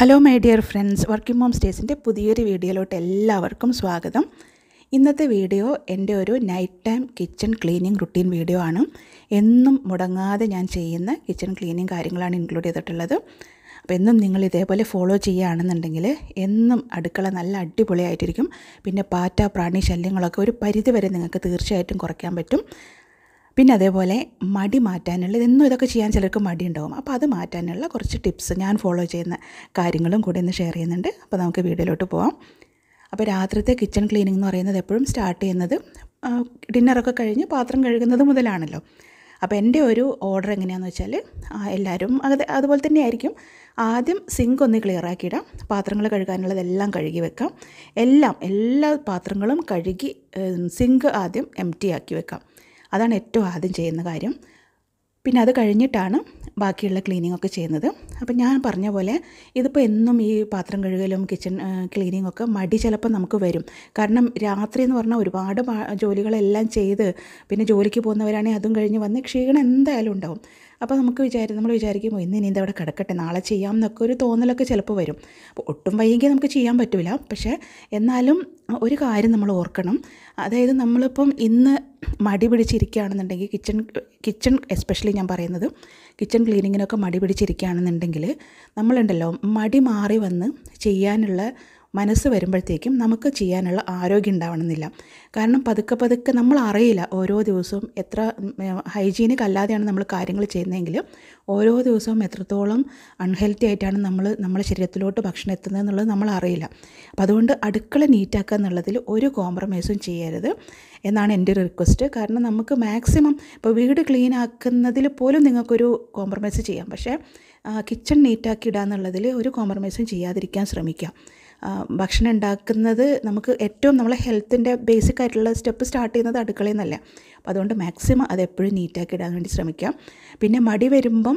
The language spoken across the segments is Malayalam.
hello my dear friends working home സ്റ്റേസിൻ്റെ പുതിയൊരു വീഡിയോയിലോട്ട് എല്ലാവർക്കും സ്വാഗതം ഇന്നത്തെ വീഡിയോ എൻ്റെ ഒരു night time kitchen cleaning routine video ആണ് എന്നും മുടങ്ങാതെ ഞാൻ ചെയ്യുന്ന കിച്ചൺ ക്ലീനിങ് കാര്യങ്ങളാണ് ഇൻക്ലൂഡ് ചെയ്തിട്ടുള്ളത് അപ്പോൾ എന്നും നിങ്ങൾ ഇതേപോലെ ഫോളോ ചെയ്യുകയാണെന്നുണ്ടെങ്കിൽ എന്നും അടുക്കള നല്ല അടിപൊളിയായിട്ടിരിക്കും പിന്നെ പാറ്റ പ്രാണി ശല്യങ്ങളൊക്കെ ഒരു പരിധി വരെ നിങ്ങൾക്ക് തീർച്ചയായിട്ടും കുറയ്ക്കാൻ പറ്റും പിന്നെ അതേപോലെ മടി മാറ്റാനുള്ള ഇതെന്നും ഇതൊക്കെ ചെയ്യാൻ ചിലർക്ക് മടി ഉണ്ടാവും അപ്പോൾ അത് മാറ്റാനുള്ള കുറച്ച് ടിപ്സ് ഞാൻ ഫോളോ ചെയ്യുന്ന കാര്യങ്ങളും കൂടെ ഇന്ന് ഷെയർ ചെയ്യുന്നുണ്ട് അപ്പോൾ നമുക്ക് വീഡിയോയിലോട്ട് പോവാം അപ്പോൾ രാത്രിത്തെ കിച്ചൺ ക്ലീനിങ് എന്ന് പറയുന്നത് എപ്പോഴും സ്റ്റാർട്ട് ചെയ്യുന്നത് ഡിന്നറൊക്കെ കഴിഞ്ഞ് പാത്രം കഴുകുന്നത് മുതലാണല്ലോ അപ്പോൾ എൻ്റെ ഒരു ഓർഡർ എങ്ങനെയാണെന്ന് വെച്ചാൽ എല്ലാവരും അത് അതുപോലെ ആയിരിക്കും ആദ്യം സിങ്ക് ഒന്ന് ക്ലിയർ ആക്കിയിടാം പാത്രങ്ങൾ കഴുകാനുള്ളതെല്ലാം കഴുകി വെക്കാം എല്ലാം എല്ലാ പാത്രങ്ങളും കഴുകി സിങ്ക് ആദ്യം എം ആക്കി വെക്കാം അതാണ് ഏറ്റവും ആദ്യം ചെയ്യുന്ന കാര്യം പിന്നെ അത് കഴിഞ്ഞിട്ടാണ് ബാക്കിയുള്ള ക്ലീനിങ് ഒക്കെ ചെയ്യുന്നത് അപ്പം ഞാൻ പറഞ്ഞ പോലെ ഇതിപ്പോൾ എന്നും ഈ പാത്രം കഴുകലും കിച്ചൺ ക്ലീനിങ് ഒക്കെ മടി ചിലപ്പോൾ നമുക്ക് വരും കാരണം രാത്രി എന്ന് പറഞ്ഞാൽ ഒരുപാട് ജോലികളെല്ലാം ചെയ്ത് പിന്നെ ജോലിക്ക് പോകുന്നവരാണെങ്കിൽ അതും കഴിഞ്ഞ് വന്ന് ക്ഷീണം എന്തായാലും ഉണ്ടാവും അപ്പോൾ നമുക്ക് വിചാരിക്കും നമ്മൾ വിചാരിക്കും ഇന്ന് ഇനി ഇതവിടെ കിടക്കട്ടെ നാളെ ചെയ്യാം എന്നൊക്കെ ഒരു തോന്നലൊക്കെ ചിലപ്പോൾ വരും അപ്പോൾ ഒട്ടും വൈകി നമുക്ക് ചെയ്യാൻ പറ്റില്ല പക്ഷേ എന്നാലും ഒരു കാര്യം നമ്മൾ ഓർക്കണം അതായത് നമ്മളിപ്പം ഇന്ന് മടി പിടിച്ചിരിക്കുകയാണെന്നുണ്ടെങ്കിൽ കിച്ചൺ കിച്ചൺ എസ്പെഷ്യലി ഞാൻ പറയുന്നത് കിച്ചൺ ക്ലീനിങ്ങിനൊക്കെ മടി പിടിച്ചിരിക്കുകയാണെന്നുണ്ടെങ്കിൽ നമ്മളുണ്ടല്ലോ മടി മാറി വന്ന് ചെയ്യാനുള്ള മനസ്സ് വരുമ്പോഴത്തേക്കും നമുക്ക് ചെയ്യാനുള്ള ആരോഗ്യം ഉണ്ടാവണമെന്നില്ല കാരണം പതുക്കെ പതുക്കെ നമ്മൾ അറിയില്ല ഓരോ ദിവസവും എത്ര ഹൈജീനിക് അല്ലാതെയാണ് നമ്മൾ കാര്യങ്ങൾ ചെയ്യുന്നതെങ്കിൽ ഓരോ ദിവസവും എത്രത്തോളം അൺഹെൽത്തി ആയിട്ടാണ് നമ്മൾ നമ്മുടെ ശരീരത്തിലോട്ട് ഭക്ഷണം എത്തുന്നത് എന്നുള്ളത് നമ്മൾ അറിയില്ല അപ്പോൾ അതുകൊണ്ട് അടുക്കള നീറ്റാക്കുക എന്നുള്ളതിൽ ഒരു കോംപ്രമൈസും ചെയ്യരുത് എന്നാണ് എൻ്റെ ഒരു റിക്വസ്റ്റ് കാരണം നമുക്ക് മാക്സിമം ഇപ്പോൾ വീട് ക്ലീൻ ആക്കുന്നതിൽ പോലും നിങ്ങൾക്കൊരു കോംപ്രമൈസ് ചെയ്യാം പക്ഷേ കിച്ചൺ നീറ്റാക്കി ഇടുക ഒരു കോംപ്രമൈസും ചെയ്യാതിരിക്കാൻ ശ്രമിക്കുക ഭക്ഷണം ഉണ്ടാക്കുന്നത് നമുക്ക് ഏറ്റവും നമ്മളെ ഹെൽത്തിൻ്റെ ബേസിക് ആയിട്ടുള്ള സ്റ്റെപ്പ് സ്റ്റാർട്ട് ചെയ്യുന്നത് അടുക്കളയിൽ നിന്നല്ല അപ്പോൾ അതുകൊണ്ട് മാക്സിമം അതെപ്പോഴും നീറ്റാക്കി ഇടാൻ വേണ്ടി ശ്രമിക്കാം പിന്നെ മടി വരുമ്പം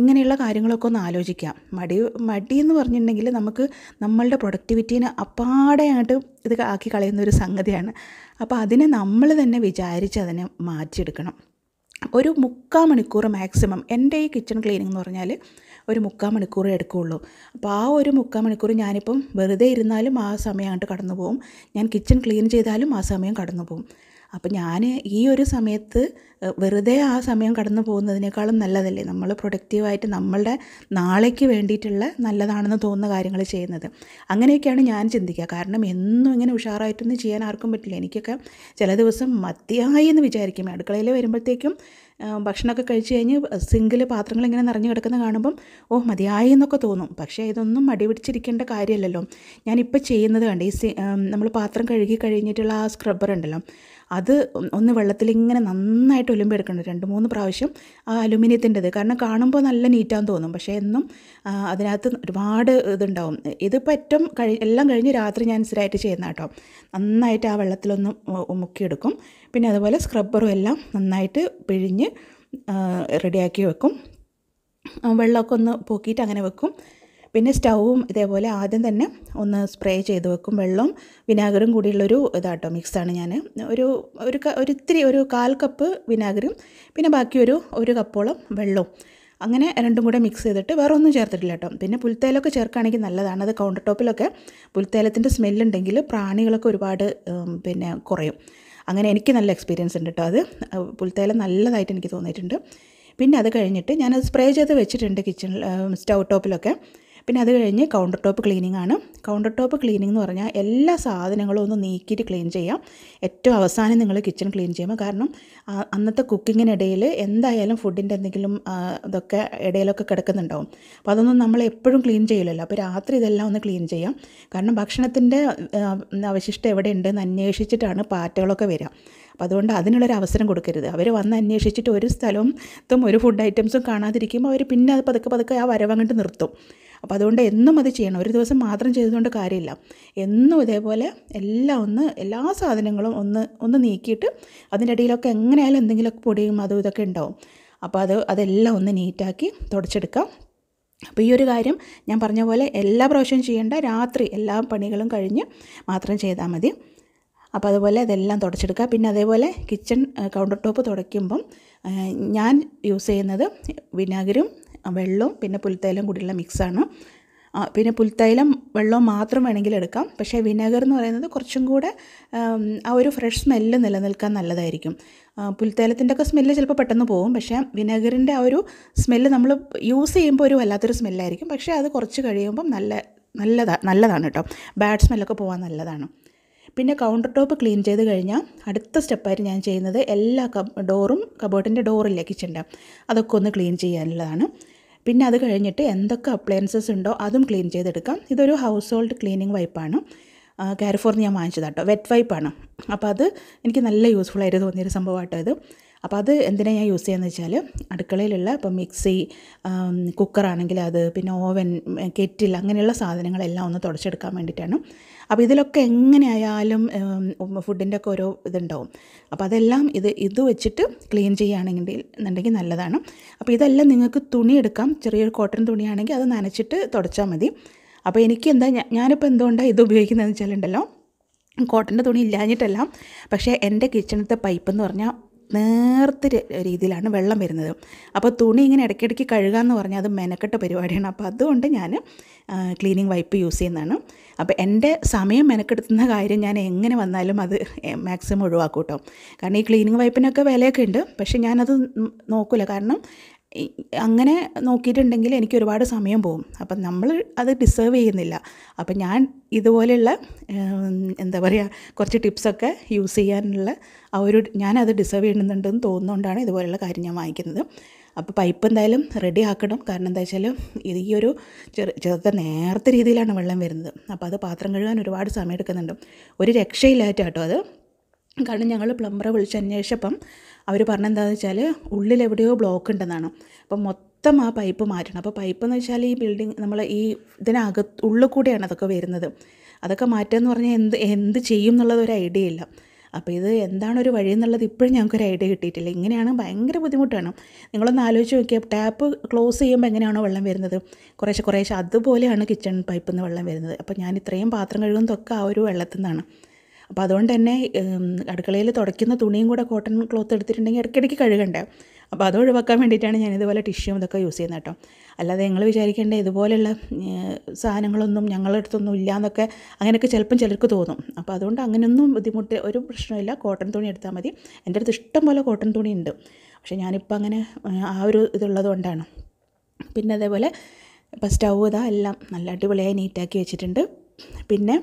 ഇങ്ങനെയുള്ള കാര്യങ്ങളൊക്കെ ഒന്ന് ആലോചിക്കാം മടി മടി എന്ന് പറഞ്ഞിട്ടുണ്ടെങ്കിൽ നമുക്ക് നമ്മളുടെ പ്രൊഡക്ടിവിറ്റീനെ അപ്പാടെ അങ്ങോട്ട് ഇത് ആക്കി കളയുന്ന ഒരു സംഗതിയാണ് അപ്പോൾ അതിനെ നമ്മൾ തന്നെ വിചാരിച്ച് അതിനെ മാറ്റിയെടുക്കണം ഒരു മുക്കാൽ മണിക്കൂർ മാക്സിമം എൻ്റെ ഈ കിച്ചൺ ക്ലീനിങ് എന്ന് പറഞ്ഞാൽ ഒരു മുക്കാൽ മണിക്കൂർ എടുക്കുകയുള്ളൂ അപ്പോൾ ആ ഒരു മുക്കാൽ മണിക്കൂർ ഞാനിപ്പം വെറുതെ ഇരുന്നാലും ആ സമയം അങ്ങോട്ട് കടന്നു പോകും ഞാൻ കിച്ചൺ ക്ലീൻ ചെയ്താലും ആ സമയം കടന്നു പോകും അപ്പം ഞാൻ ഈ ഒരു സമയത്ത് വെറുതെ ആ സമയം കടന്നു പോകുന്നതിനേക്കാളും നല്ലതല്ലേ നമ്മൾ പ്രൊഡക്റ്റീവായിട്ട് നമ്മളുടെ നാളേക്ക് വേണ്ടിയിട്ടുള്ള നല്ലതാണെന്ന് തോന്നുന്ന കാര്യങ്ങൾ ചെയ്യുന്നത് അങ്ങനെയൊക്കെയാണ് ഞാൻ ചിന്തിക്കുക കാരണം എന്നും ഇങ്ങനെ ഉഷാറായിട്ടൊന്നും ചെയ്യാൻ ആർക്കും പറ്റില്ല എനിക്കൊക്കെ ചില ദിവസം മതിയായി എന്ന് വിചാരിക്കും അടുക്കളയിൽ വരുമ്പോഴത്തേക്കും ഭക്ഷണമൊക്കെ കഴിച്ച് കഴിഞ്ഞ് സിങ്കിൽ പാത്രങ്ങൾ ഇങ്ങനെ നിറഞ്ഞു കിടക്കുന്ന കാണുമ്പം ഓ മതിയായി എന്നൊക്കെ തോന്നും പക്ഷേ ഇതൊന്നും മടി പിടിച്ചിരിക്കേണ്ട കാര്യമല്ലല്ലോ ഞാനിപ്പോൾ ചെയ്യുന്നത് കണ്ടേ ഈ നമ്മൾ പാത്രം കഴുകി കഴിഞ്ഞിട്ടുള്ള ആ സ്ക്രബ്ബർ ഉണ്ടല്ലോ അത് ഒന്ന് വെള്ളത്തിൽ ഇങ്ങനെ നന്നായിട്ട് ഒലുമ്പെടുക്കണം രണ്ട് മൂന്ന് പ്രാവശ്യം ആ അലുമിനിയത്തിൻ്റെത് കാരണം കാണുമ്പോൾ നല്ല നീറ്റാന്ന് തോന്നും പക്ഷേ എന്നും അതിനകത്ത് ഒരുപാട് ഇതുണ്ടാവും ഇതിപ്പോൾ ഏറ്റവും കഴി എല്ലാം കഴിഞ്ഞ് രാത്രി ഞാൻ സ്ഥിരമായിട്ട് ചെയ്യുന്ന കേട്ടോ നന്നായിട്ട് ആ വെള്ളത്തിലൊന്ന് മുക്കിയെടുക്കും പിന്നെ അതുപോലെ സ്ക്രബ്ബറും എല്ലാം നന്നായിട്ട് പിഴിഞ്ഞ് റെഡിയാക്കി വെക്കും വെള്ളമൊക്കെ ഒന്ന് പൊക്കിയിട്ട് അങ്ങനെ വെക്കും പിന്നെ സ്റ്റൗവും ഇതേപോലെ ആദ്യം തന്നെ ഒന്ന് സ്പ്രേ ചെയ്ത് വെക്കും വെള്ളവും വിനാഗിറും കൂടിയുള്ളൊരു ഇതാട്ടോ മിക്സാണ് ഞാൻ ഒരു ഒരു ഒരു ഇത്തിരി ഒരു കാൽ കപ്പ് വിനാഗിറും പിന്നെ ബാക്കി ഒരു ഒരു കപ്പോളം വെള്ളവും അങ്ങനെ രണ്ടും കൂടെ മിക്സ് ചെയ്തിട്ട് വേറെ ഒന്നും ചേർത്തിട്ടില്ല കേട്ടോ പിന്നെ പുൽത്തേലൊക്കെ ചേർക്കുകയാണെങ്കിൽ നല്ലതാണ് അത് കൗണ്ടർ ടോപ്പിലൊക്കെ പുൽത്തേലത്തിൻ്റെ സ്മെല്ലുണ്ടെങ്കിൽ പ്രാണികളൊക്കെ ഒരുപാട് പിന്നെ കുറയും അങ്ങനെ എനിക്ക് നല്ല എക്സ്പീരിയൻസ് ഉണ്ട് കേട്ടോ അത് പുൽത്തേല നല്ലതായിട്ട് എനിക്ക് തോന്നിയിട്ടുണ്ട് പിന്നെ അത് കഴിഞ്ഞിട്ട് ഞാനത് സ്പ്രേ ചെയ്ത് വെച്ചിട്ടുണ്ട് കിച്ചണിൽ സ്റ്റൗ ടോപ്പിലൊക്കെ പിന്നെ അത് കഴിഞ്ഞ് കൗണ്ടർ ടോപ്പ് ക്ലീനിങ് ആണ് കൗണ്ടർ ടോപ്പ് ക്ലീനിങ് എന്ന് പറഞ്ഞാൽ എല്ലാ സാധനങ്ങളും ഒന്ന് നീക്കിയിട്ട് ക്ലീൻ ചെയ്യാം ഏറ്റവും അവസാനം നിങ്ങൾ കിച്ചൺ ക്ലീൻ ചെയ്യുമ്പോൾ കാരണം അന്നത്തെ കുക്കിങ്ങിനിടയിൽ എന്തായാലും ഫുഡിൻ്റെ എന്തെങ്കിലും ഇതൊക്കെ ഇടയിലൊക്കെ കിടക്കുന്നുണ്ടാവും അപ്പോൾ അതൊന്നും നമ്മൾ എപ്പോഴും ക്ലീൻ ചെയ്യില്ലല്ലോ അപ്പോൾ രാത്രി ഇതെല്ലാം ഒന്ന് ക്ലീൻ ചെയ്യാം കാരണം ഭക്ഷണത്തിൻ്റെ അവശിഷ്ടം എവിടെ എന്ന് അന്വേഷിച്ചിട്ടാണ് പാറ്റകളൊക്കെ വരിക അപ്പോൾ അതുകൊണ്ട് അതിനുള്ളൊരു അവസരം കൊടുക്കരുത് അവർ വന്ന് അന്വേഷിച്ചിട്ട് ഒരു സ്ഥലത്തും ഒരു ഫുഡ് ഐറ്റംസും കാണാതിരിക്കുമ്പോൾ അവർ പിന്നെ അത് പതുക്കെ പതുക്കെ ആ വരവങ്ങോട്ട് നിർത്തും അപ്പോൾ അതുകൊണ്ട് എന്നും അത് ചെയ്യണം ഒരു ദിവസം മാത്രം ചെയ്തുകൊണ്ട് കാര്യമില്ല എന്നും ഇതേപോലെ എല്ലാം ഒന്ന് എല്ലാ സാധനങ്ങളും ഒന്ന് ഒന്ന് നീക്കിയിട്ട് അതിൻ്റെ ഇടയിലൊക്കെ എങ്ങനെയായാലും എന്തെങ്കിലുമൊക്കെ പൊടിയും അതും ഇതൊക്കെ ഉണ്ടാവും അപ്പോൾ അത് അതെല്ലാം ഒന്ന് നീറ്റാക്കി തുടച്ചെടുക്കാം അപ്പോൾ ഈ ഒരു കാര്യം ഞാൻ പറഞ്ഞ പോലെ എല്ലാ പ്രാവശ്യവും ചെയ്യേണ്ട രാത്രി എല്ലാ പണികളും കഴിഞ്ഞ് മാത്രം ചെയ്താൽ മതി അപ്പോൾ അതുപോലെ ഇതെല്ലാം തുടച്ചെടുക്കുക പിന്നെ അതേപോലെ കിച്ചൺ കൗണ്ടർ ടോപ്പ് തുടയ്ക്കുമ്പം ഞാൻ യൂസ് ചെയ്യുന്നത് വിനാഗിരും വെള്ളവും പിന്നെ പുൽത്തൈലും കൂടിയുള്ള മിക്സാണ് പിന്നെ പുൽത്തൈലം വെള്ളവും മാത്രം വേണമെങ്കിൽ എടുക്കാം പക്ഷേ വിനെഗർ എന്ന് പറയുന്നത് കുറച്ചും കൂടെ ആ ഒരു ഫ്രഷ് സ്മെല്ല് നിലനിൽക്കാൻ നല്ലതായിരിക്കും പുൽത്തൈലത്തിൻ്റെ ഒക്കെ സ്മെല്ല് ചിലപ്പോൾ പെട്ടെന്ന് പോകും പക്ഷേ വിനെഗറിൻ്റെ ആ ഒരു സ്മെല്ല് നമ്മൾ യൂസ് ചെയ്യുമ്പോൾ ഒരു വല്ലാത്തൊരു സ്മെല്ലായിരിക്കും പക്ഷേ അത് കുറച്ച് കഴിയുമ്പം നല്ല നല്ലതാണ് നല്ലതാണ് കേട്ടോ ബാഡ് സ്മെല്ലൊക്കെ പോകാൻ നല്ലതാണ് പിന്നെ കൗണ്ടർ ടോപ്പ് ക്ലീൻ ചെയ്ത് കഴിഞ്ഞാൽ അടുത്ത സ്റ്റെപ്പായിട്ട് ഞാൻ ചെയ്യുന്നത് എല്ലാ ഡോറും കബോർഡിൻ്റെ ഡോറിലേക്ക് കിച്ചൻ്റെ അതൊക്കെ ഒന്ന് ക്ലീൻ ചെയ്യാനുള്ളതാണ് പിന്നെ അത് കഴിഞ്ഞിട്ട് എന്തൊക്കെ അപ്ലയൻസസ് ഉണ്ടോ അതും ക്ലീൻ ചെയ്തെടുക്കാം ഇതൊരു ഹൗസ് ഹോൾഡ് ക്ലീനിങ് വൈപ്പാണ് കാരിഫോർന്ന് ഞാൻ വാങ്ങിച്ചതാട്ടോ വെറ്റ് വൈപ്പാണ് അപ്പോൾ അത് എനിക്ക് നല്ല യൂസ്ഫുൾ ആയിട്ട് തോന്നിയൊരു സംഭവമാട്ടോ ഇത് അപ്പോൾ അത് എന്തിനാണ് ഞാൻ യൂസ് ചെയ്യുന്നത് വെച്ചാൽ അടുക്കളയിലുള്ള ഇപ്പം മിക്സി കുക്കറാണെങ്കിൽ അത് പിന്നെ ഓവൻ കെറ്റിൽ അങ്ങനെയുള്ള സാധനങ്ങളെല്ലാം ഒന്ന് തുടച്ചെടുക്കാൻ വേണ്ടിയിട്ടാണ് അപ്പോൾ ഇതിലൊക്കെ എങ്ങനെയായാലും ഫുഡിൻ്റെ ഒക്കെ ഓരോ ഇതുണ്ടാവും അപ്പോൾ അതെല്ലാം ഇത് ഇത് വെച്ചിട്ട് ക്ലീൻ ചെയ്യുകയാണെങ്കിൽ എന്നുണ്ടെങ്കിൽ നല്ലതാണ് അപ്പോൾ ഇതെല്ലാം നിങ്ങൾക്ക് തുണി എടുക്കാം ചെറിയൊരു കോട്ടൺ തുണിയാണെങ്കിൽ അത് നനച്ചിട്ട് തുടച്ചാൽ മതി അപ്പോൾ എനിക്ക് എന്താ ഞാനിപ്പോൾ എന്തുകൊണ്ടാണ് ഇത് ഉപയോഗിക്കുന്നതെന്ന് വെച്ചാലുണ്ടല്ലോ കോട്ടൻ്റെ തുണി ഇല്ലാഞ്ഞിട്ടല്ല പക്ഷേ എൻ്റെ കിച്ചണത്തെ പൈപ്പ് എന്ന് പറഞ്ഞാൽ നേർത്ത രീതിയിലാണ് വെള്ളം വരുന്നത് അപ്പോൾ തുണി ഇങ്ങനെ ഇടയ്ക്കിടയ്ക്ക് കഴുകുക എന്ന് പറഞ്ഞാൽ അത് മെനക്കെട്ട പരിപാടിയാണ് അപ്പോൾ അതുകൊണ്ട് ഞാൻ ക്ലീനിങ് വൈപ്പ് യൂസ് ചെയ്യുന്നതാണ് അപ്പോൾ എൻ്റെ സമയം മെനക്കെടുത്തുന്ന കാര്യം ഞാൻ എങ്ങനെ വന്നാലും അത് മാക്സിമം ഒഴിവാക്കും കേട്ടോ കാരണം ഈ ക്ലീനിങ് വൈപ്പിനൊക്കെ വിലയൊക്കെ ഉണ്ട് പക്ഷേ ഞാനത് നോക്കില്ല കാരണം അങ്ങനെ നോക്കിയിട്ടുണ്ടെങ്കിൽ എനിക്ക് ഒരുപാട് സമയം പോകും അപ്പം നമ്മൾ അത് ഡിസേർവ് ചെയ്യുന്നില്ല അപ്പം ഞാൻ ഇതുപോലെയുള്ള എന്താ പറയുക കുറച്ച് ടിപ്സൊക്കെ യൂസ് ചെയ്യാനുള്ള ആ ഒരു ഞാനത് ഡിസേർവ് ചെയ്യുന്നുണ്ടെന്ന് തോന്നുന്നതുകൊണ്ടാണ് ഇതുപോലെയുള്ള കാര്യം ഞാൻ വാങ്ങിക്കുന്നത് അപ്പോൾ പൈപ്പ് എന്തായാലും റെഡി ആക്കണം കാരണം എന്താ വെച്ചാൽ ഇത് ഈ ഒരു ചെറു ചെറുത്ത നേർത്ത രീതിയിലാണ് വെള്ളം വരുന്നത് അപ്പോൾ അത് പാത്രം കഴുകാൻ ഒരുപാട് സമയം എടുക്കുന്നുണ്ട് ഒരു രക്ഷയില്ലായിട്ടാട്ടോ അത് കാരണം ഞങ്ങൾ പ്ലംബറെ വിളിച്ച് അന്വേഷിച്ചപ്പം അവർ പറഞ്ഞെന്താണെന്ന് വെച്ചാൽ ഉള്ളിൽ എവിടെയോ ബ്ലോക്ക് ഉണ്ടെന്നാണ് അപ്പം മൊത്തം ആ പൈപ്പ് മാറ്റണം അപ്പോൾ പൈപ്പ് എന്ന് വെച്ചാൽ ഈ ബിൽഡിംഗ് നമ്മൾ ഈ ഇതിനകത്ത് ഉള്ളിൽ കൂടെയാണ് അതൊക്കെ വരുന്നത് അതൊക്കെ മാറ്റുക എന്ന് പറഞ്ഞാൽ എന്ത് എന്ത് ചെയ്യും എന്നുള്ളത് ഒരു ഐഡിയ ഇല്ല അപ്പോൾ ഇത് എന്താണ് ഒരു വഴി എന്നുള്ളത് ഇപ്പോഴും ഞങ്ങൾക്ക് ഒരു ഐഡിയ കിട്ടിയിട്ടില്ല ഇങ്ങനെയാണ് ഭയങ്കര ബുദ്ധിമുട്ടാണ് നിങ്ങളൊന്ന് ആലോചിച്ച് നോക്കിയാൽ ടാപ്പ് ക്ലോസ് ചെയ്യുമ്പോൾ എങ്ങനെയാണോ വെള്ളം വരുന്നത് കുറേശ്ശെ കുറേശ്ശെ അതുപോലെയാണ് കിച്ചൺ പൈപ്പിൽ നിന്ന് വെള്ളം വരുന്നത് അപ്പോൾ ഞാൻ ഇത്രയും പാത്രം കഴുകുന്നതൊക്കെ ആ ഒരു വെള്ളത്തിൽ നിന്നാണ് അപ്പോൾ അതുകൊണ്ട് തന്നെ അടുക്കളയിൽ തുടയ്ക്കുന്ന തുണിയും കൂടെ കോട്ടൺ ക്ലോത്ത് എടുത്തിട്ടുണ്ടെങ്കിൽ ഇടയ്ക്കിടയ്ക്ക് കഴുകണ്ടേ അപ്പോൾ അത് ഒഴിവാക്കാൻ വേണ്ടിയിട്ടാണ് ഇതുപോലെ ടിഷ്യൂ ഇതൊക്കെ യൂസ് ചെയ്യുന്നത് കേട്ടോ അല്ലാതെ ഞങ്ങൾ വിചാരിക്കേണ്ട ഇതുപോലെയുള്ള സാധനങ്ങളൊന്നും ഞങ്ങളുടെ അടുത്തൊന്നും ഇല്ല എന്നൊക്കെ അങ്ങനെയൊക്കെ ചിലപ്പം ചിലർക്ക് തോന്നും അപ്പോൾ അതുകൊണ്ട് അങ്ങനെയൊന്നും ബുദ്ധിമുട്ട് ഒരു പ്രശ്നമില്ല കോട്ടൺ തുണി എടുത്താൽ മതി എൻ്റെ അടുത്ത് ഇഷ്ടം പോലെ കോട്ടൺ തുണി ഉണ്ട് പക്ഷേ ഞാനിപ്പോൾ അങ്ങനെ ആ ഒരു ഇതുള്ളത് കൊണ്ടാണ് പിന്നെ അതേപോലെ ഇപ്പോൾ സ്റ്റൗ ഇതാ എല്ലാം നല്ല അടിപൊളിയായി നീറ്റാക്കി വെച്ചിട്ടുണ്ട് പിന്നെ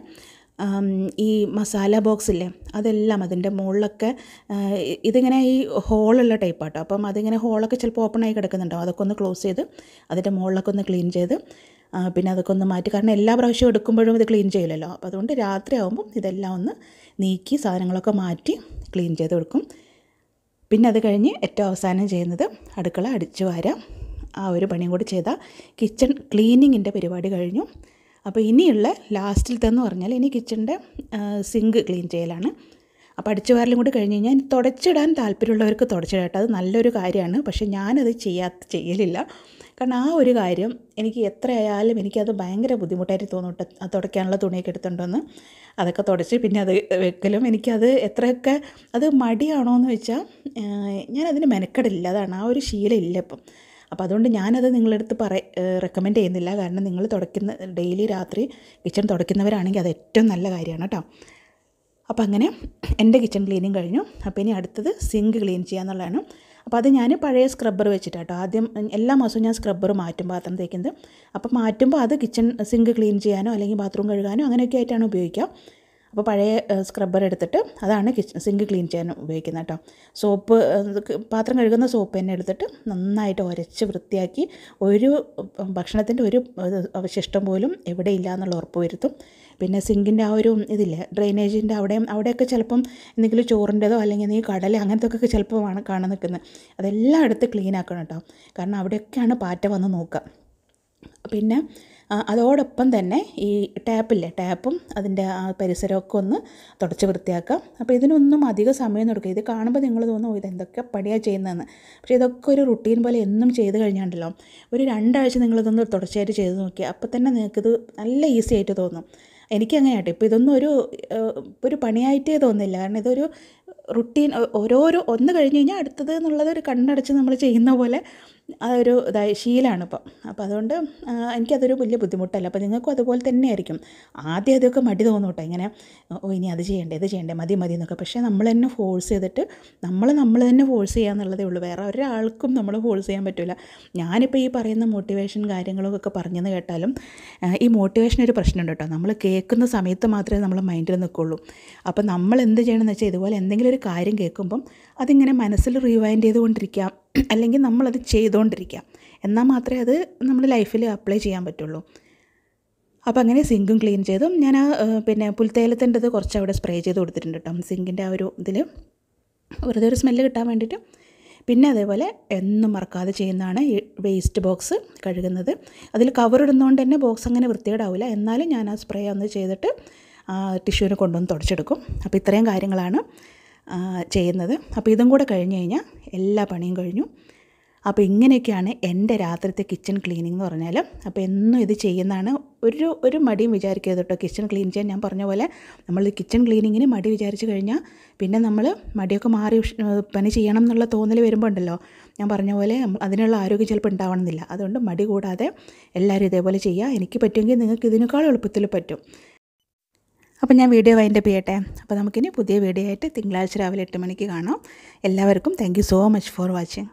ഈ മസാല ബോക്സില്ലേ അതെല്ലാം അതിൻ്റെ മുകളിലൊക്കെ ഇതിങ്ങനെ ഈ ഹോളുള്ള ടൈപ്പാട്ടോ അപ്പം അതിങ്ങനെ ഹോളൊക്കെ ചിലപ്പോൾ ഓപ്പൺ ആയി കിടക്കുന്നുണ്ടാവും അതൊക്കെ ഒന്ന് ക്ലോസ് ചെയ്ത് അതിൻ്റെ മുകളിലൊക്കെ ഒന്ന് ക്ലീൻ ചെയ്ത് പിന്നെ അതൊക്കെ ഒന്ന് മാറ്റി കാരണം എല്ലാ പ്രാവശ്യവും എടുക്കുമ്പോഴും ഇത് ക്ലീൻ ചെയ്യില്ലല്ലോ അപ്പോൾ അതുകൊണ്ട് രാത്രി ആകുമ്പം ഇതെല്ലാം ഒന്ന് നീക്കി സാധനങ്ങളൊക്കെ മാറ്റി ക്ലീൻ ചെയ്ത് കൊടുക്കും പിന്നെ അത് കഴിഞ്ഞ് ഏറ്റവും അവസാനം ചെയ്യുന്നത് അടുക്കള അടിച്ചു വാരാം ആ ഒരു പണിയും കൂടി ചെയ്താൽ കിച്ചൺ ക്ലീനിങ്ങിൻ്റെ പരിപാടി കഴിഞ്ഞു അപ്പോൾ ഇനിയുള്ള ലാസ്റ്റിലത്തെ എന്ന് പറഞ്ഞാൽ ഇനി കിച്ചണിൻ്റെ സിങ്ക് ക്ലീൻ ചെയ്യലാണ് അപ്പോൾ അടിച്ചു വാരലും കൂടി കഴിഞ്ഞ് കഴിഞ്ഞാൽ തുടച്ചിടാൻ താല്പര്യമുള്ളവർക്ക് തുടച്ചിടട്ടെ അത് നല്ലൊരു കാര്യമാണ് പക്ഷേ ഞാനത് ചെയ്യാത്ത ചെയ്യലില്ല കാരണം ആ ഒരു കാര്യം എനിക്ക് എത്രയായാലും എനിക്കത് ഭയങ്കര ബുദ്ധിമുട്ടായിട്ട് തോന്നിട്ട് അത് തുടയ്ക്കാനുള്ള തുണിയൊക്കെ എടുത്തുണ്ടെന്ന് അതൊക്കെ തുടച്ച് പിന്നെ അത് വെക്കലും എനിക്കത് എത്രയൊക്കെ അത് മടിയാണോ എന്ന് വെച്ചാൽ ഞാനതിന് മെനക്കെടില്ല അതാണ് ആ ഒരു ശീലം ഇല്ല ഇപ്പം അപ്പോൾ അതുകൊണ്ട് ഞാനത് നിങ്ങളെടുത്ത് പറ റെക്കമെൻഡ് ചെയ്യുന്നില്ല കാരണം നിങ്ങൾ തുടയ്ക്കുന്ന ഡെയിലി രാത്രി കിച്ചൺ തുടയ്ക്കുന്നവരാണെങ്കിൽ അത് ഏറ്റവും നല്ല കാര്യമാണ് കേട്ടോ അപ്പോൾ അങ്ങനെ എൻ്റെ കിച്ചൺ ക്ലീനിങ് കഴിഞ്ഞു അപ്പോൾ ഇനി അടുത്തത് സിങ്ക് ക്ലീൻ ചെയ്യാന്നുള്ളതാണ് അപ്പോൾ അത് ഞാൻ പഴയ സ്ക്രബ്ബർ വെച്ചിട്ടാട്ടോ ആദ്യം എല്ലാ മാസവും ഞാൻ സ്ക്രബ്ബർ മാറ്റും പാത്രം തേക്കുന്നത് അപ്പോൾ മാറ്റുമ്പോൾ അത് കിച്ചൺ സിങ്ക് ക്ലീൻ ചെയ്യാനോ അല്ലെങ്കിൽ ബാത്റൂം കഴുകാനോ അങ്ങനെയൊക്കെ ആയിട്ടാണ് ഉപയോഗിക്കുക അപ്പോൾ പഴയ സ്ക്രബ്ബർ എടുത്തിട്ട് അതാണ് സിങ്ക് ക്ലീൻ ചെയ്യാൻ ഉപയോഗിക്കുന്നത് കേട്ടോ സോപ്പ് പാത്രം കഴുകുന്ന സോപ്പ് തന്നെ എടുത്തിട്ട് നന്നായിട്ട് ഉരച്ച് വൃത്തിയാക്കി ഒരു ഭക്ഷണത്തിൻ്റെ ഒരു അവശിഷ്ടം പോലും എവിടെ ഇല്ല എന്നുള്ള ഉറപ്പ് വരുത്തും പിന്നെ സിങ്കിൻ്റെ ആ ഒരു ഇതില്ല ഡ്രെയിനേജിൻ്റെ അവിടെയും അവിടെയൊക്കെ ചിലപ്പം എന്തെങ്കിലും ചോറിൻ്റെതോ അല്ലെങ്കിൽ ഈ കടൽ അങ്ങനത്തെ ഒക്കെ ചിലപ്പോൾ കാണാൻ നിൽക്കുന്നത് അതെല്ലാം എടുത്ത് ക്ലീൻ ആക്കണം കേട്ടോ കാരണം അവിടെയൊക്കെയാണ് പാറ്റ വന്ന് നോക്കുക പിന്നെ അതോടൊപ്പം തന്നെ ഈ ടാപ്പില്ലേ ടാപ്പും അതിൻ്റെ ആ പരിസരമൊക്കെ ഒന്ന് തുടച്ച് വൃത്തിയാക്കാം അപ്പോൾ ഇതിനൊന്നും അധിക സമയം എടുക്കുക ഇത് കാണുമ്പോൾ നിങ്ങൾ തോന്നും ഇത് എന്തൊക്കെ പണിയാണ് ചെയ്യുന്നതെന്ന് പക്ഷേ ഇതൊക്കെ ഒരു റുട്ടീൻ പോലെ എന്നും ചെയ്ത് കഴിഞ്ഞാണ്ടല്ലോ ഒരു രണ്ടാഴ്ച നിങ്ങളിതൊന്ന് തുടർച്ചയായിട്ട് ചെയ്ത് നോക്കിയാൽ അപ്പോൾ തന്നെ നിങ്ങൾക്കിത് നല്ല ഈസി ആയിട്ട് തോന്നും എനിക്ക് അങ്ങനെയാട്ടോ ഇപ്പോൾ ഇതൊന്നും ഒരു ഒരു പണിയായിട്ടേ തോന്നില്ല കാരണം ഇതൊരു റുട്ടീൻ ഓരോരോ ഒന്ന് കഴിഞ്ഞ് കഴിഞ്ഞാൽ അടുത്തത് എന്നുള്ളത് ഒരു കണ്ണടച്ച് നമ്മൾ ചെയ്യുന്ന പോലെ അതൊരു ഇതായി ശീലമാണ് ഇപ്പം അപ്പോൾ അതുകൊണ്ട് എനിക്കതൊരു വലിയ ബുദ്ധിമുട്ടല്ല അപ്പോൾ നിങ്ങൾക്കും അതുപോലെ തന്നെ ആയിരിക്കും ആദ്യം അതൊക്കെ മടി തോന്നൂട്ടോ ഇങ്ങനെ ഓ ഇനി അത് ചെയ്യണ്ടേ ഇത് ചെയ്യണ്ടേ മതി മതി എന്നൊക്കെ പക്ഷേ നമ്മൾ തന്നെ ഫോഴ്സ് ചെയ്തിട്ട് നമ്മൾ നമ്മൾ തന്നെ ഫോഴ്സ് ചെയ്യുക എന്നുള്ളതേ ഉള്ളൂ വേറെ ഒരാൾക്കും നമ്മൾ ഫോഴ്സ് ചെയ്യാൻ പറ്റില്ല ഞാനിപ്പോൾ ഈ പറയുന്ന മോട്ടിവേഷൻ കാര്യങ്ങളൊക്കെ പറഞ്ഞെന്ന് കേട്ടാലും ഈ മോട്ടിവേഷൻ ഒരു പ്രശ്നമുണ്ട് കേട്ടോ നമ്മൾ കേൾക്കുന്ന സമയത്ത് മാത്രമേ നമ്മൾ മൈൻഡിൽ നിൽക്കുള്ളൂ അപ്പോൾ നമ്മൾ എന്ത് ചെയ്യണമെന്ന് വെച്ചാൽ ഇതുപോലെ എന്തെങ്കിലും ഒരു കാര്യം കേൾക്കുമ്പം അതിങ്ങനെ മനസ്സിൽ റീവൈൻഡ് ചെയ്തുകൊണ്ടിരിക്കാം അല്ലെങ്കിൽ നമ്മളത് ചെയ്തുകൊണ്ടിരിക്കുക എന്നാൽ മാത്രമേ അത് നമ്മൾ ലൈഫിൽ അപ്ലൈ ചെയ്യാൻ പറ്റുള്ളൂ അപ്പോൾ അങ്ങനെ സിങ്കും ക്ലീൻ ചെയ്തു ഞാൻ ആ പിന്നെ പുൽത്തേലത്തിൻ്റെത് കുറച്ച് അവിടെ സ്പ്രേ ചെയ്ത് കൊടുത്തിട്ടുണ്ട് കേട്ടോ സിങ്കിൻ്റെ ആ ഒരു ഇതിൽ വെറുതെ ഒരു സ്മെല്ല് കിട്ടാൻ വേണ്ടിയിട്ട് പിന്നെ അതേപോലെ എന്നും മറക്കാതെ ചെയ്യുന്നതാണ് ഈ വേസ്റ്റ് ബോക്സ് കഴുകുന്നത് അതിൽ കവർ ഇടുന്നതുകൊണ്ട് തന്നെ ബോക്സ് അങ്ങനെ വൃത്തികേടാവില്ല എന്നാലും ഞാൻ ആ സ്പ്രേ ഒന്ന് ചെയ്തിട്ട് ടിഷ്യൂവിനെ കൊണ്ടുവന്ന് തുടച്ചെടുക്കും അപ്പോൾ ഇത്രയും കാര്യങ്ങളാണ് ചെയ്യുന്നത് അപ്പോൾ ഇതും കൂടെ കഴിഞ്ഞ് കഴിഞ്ഞാൽ എല്ലാ പണിയും കഴിഞ്ഞു അപ്പോൾ ഇങ്ങനെയൊക്കെയാണ് എൻ്റെ രാത്രിത്തെ കിച്ചൺ ക്ലീനിങ് എന്ന് പറഞ്ഞാൽ അപ്പോൾ എന്നും ഇത് ചെയ്യുന്നതാണ് ഒരു ഒരു മടിയും വിചാരിക്കരുത് കേട്ടോ കിച്ചൺ ക്ലീൻ ചെയ്യാൻ ഞാൻ പറഞ്ഞ പോലെ നമ്മൾ കിച്ചൺ ക്ലീനിങ്ങിന് മടി വിചാരിച്ച് കഴിഞ്ഞാൽ പിന്നെ നമ്മൾ മടിയൊക്കെ മാറി പണി ചെയ്യണം എന്നുള്ള തോന്നൽ വരുമ്പോൾ ഉണ്ടല്ലോ ഞാൻ പറഞ്ഞ പോലെ അതിനുള്ള ആരോഗ്യം ചിലപ്പോൾ ഉണ്ടാവണമെന്നില്ല അതുകൊണ്ട് മടി കൂടാതെ എല്ലാവരും ഇതേപോലെ ചെയ്യുക എനിക്ക് പറ്റുമെങ്കിൽ നിങ്ങൾക്ക് ഇതിനേക്കാൾ എളുപ്പത്തിൽ പറ്റും അപ്പോൾ ഞാൻ വീഡിയോ അതിൻ്റെ ചെയ്യട്ടെ അപ്പോൾ നമുക്കിനി പുതിയ വീഡിയോ ആയിട്ട് തിങ്കളാഴ്ച രാവിലെ എട്ട് മണിക്ക് കാണാം എല്ലാവർക്കും thank so much for watching